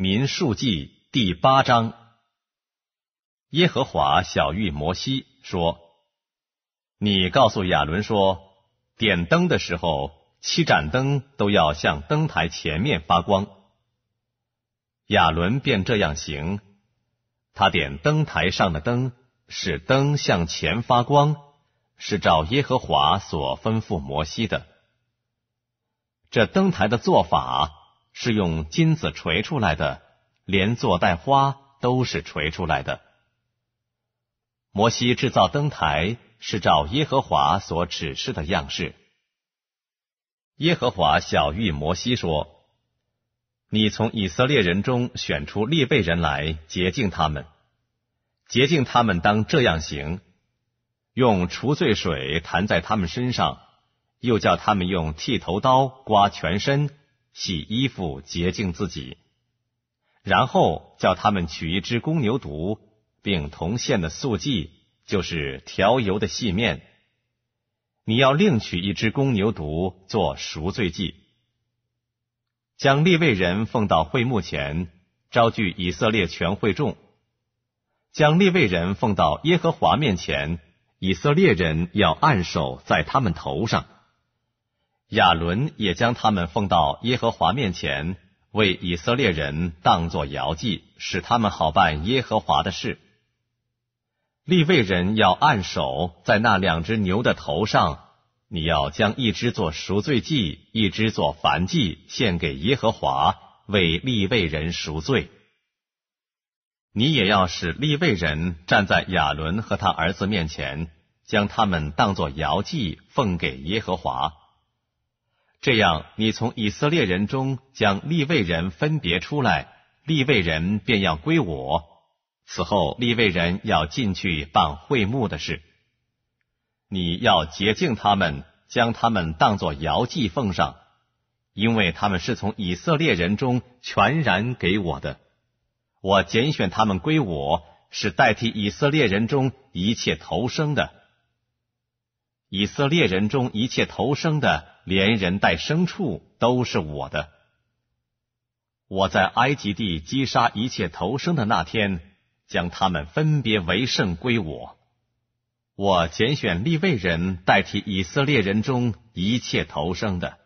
民数记第八章，耶和华小谕摩西说：“你告诉亚伦说，点灯的时候，七盏灯都要向灯台前面发光。”亚伦便这样行，他点灯台上的灯，使灯向前发光，是照耶和华所吩咐摩西的。这灯台的做法。是用金子锤出来的，连座带花都是锤出来的。摩西制造灯台是照耶和华所指示的样式。耶和华晓谕摩西说：“你从以色列人中选出列辈人来洁净他们，洁净他们当这样行：用除罪水弹在他们身上，又叫他们用剃头刀刮全身。”洗衣服洁净自己，然后叫他们取一只公牛犊，并同献的素祭，就是调油的细面。你要另取一只公牛犊做赎罪祭。将立位人奉到会幕前，召聚以色列全会众，将立位人奉到耶和华面前，以色列人要按手在他们头上。亚伦也将他们奉到耶和华面前，为以色列人当作摇祭，使他们好办耶和华的事。立位人要按手在那两只牛的头上，你要将一只作赎罪祭，一只作燔祭，献给耶和华，为立位人赎罪。你也要使立位人站在亚伦和他儿子面前，将他们当作摇祭，奉给耶和华。这样，你从以色列人中将立位人分别出来，立位人便要归我。此后，立位人要进去办会幕的事，你要洁净他们，将他们当作摇祭奉上，因为他们是从以色列人中全然给我的。我拣选他们归我，是代替以色列人中一切投生的。以色列人中一切投生的。连人带牲畜都是我的。我在埃及地击杀一切投生的那天，将他们分别为圣归我。我拣选立位人代替以色列人中一切投生的。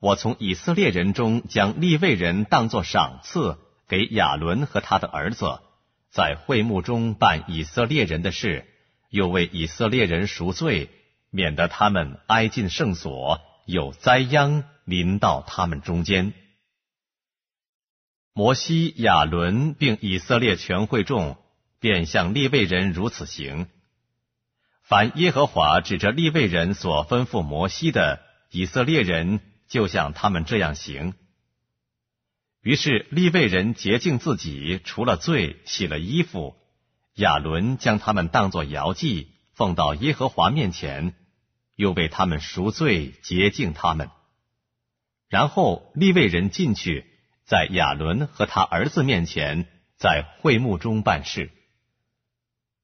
我从以色列人中将立位人当作赏赐给亚伦和他的儿子，在会幕中办以色列人的事，又为以色列人赎罪。免得他们挨近圣所，有灾殃临到他们中间。摩西、亚伦并以色列全会众便向利未人如此行。凡耶和华指着利未人所吩咐摩西的，以色列人就像他们这样行。于是利未人洁净自己，除了罪，洗了衣服。亚伦将他们当作摇祭，奉到耶和华面前。又为他们赎罪洁净他们，然后立卫人进去，在亚伦和他儿子面前，在会幕中办事。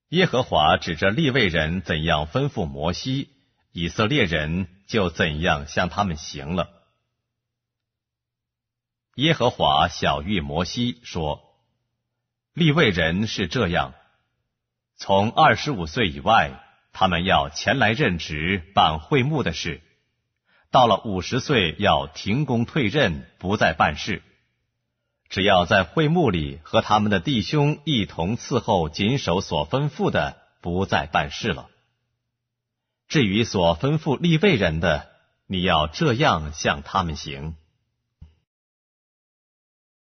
耶和华指着立卫人怎样吩咐摩西，以色列人就怎样向他们行了。耶和华晓谕摩西说：“立卫人是这样，从二十五岁以外。”他们要前来任职办会幕的事，到了五十岁要停工退任，不再办事。只要在会幕里和他们的弟兄一同伺候，谨守所吩咐的，不再办事了。至于所吩咐立位人的，你要这样向他们行。